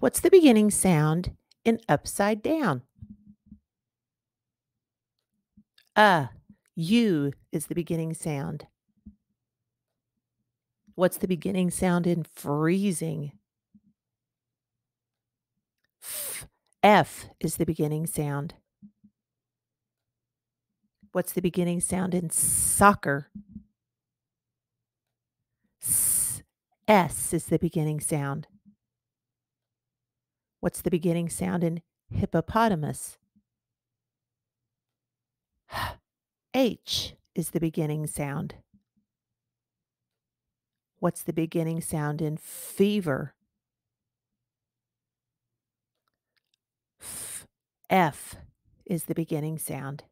What's the beginning sound in upside down? Uh, U is the beginning sound. What's the beginning sound in freezing? F, F is the beginning sound. What's the beginning sound in soccer? S, S is the beginning sound. What's the beginning sound in hippopotamus? H is the beginning sound. What's the beginning sound in fever? F, F is the beginning sound.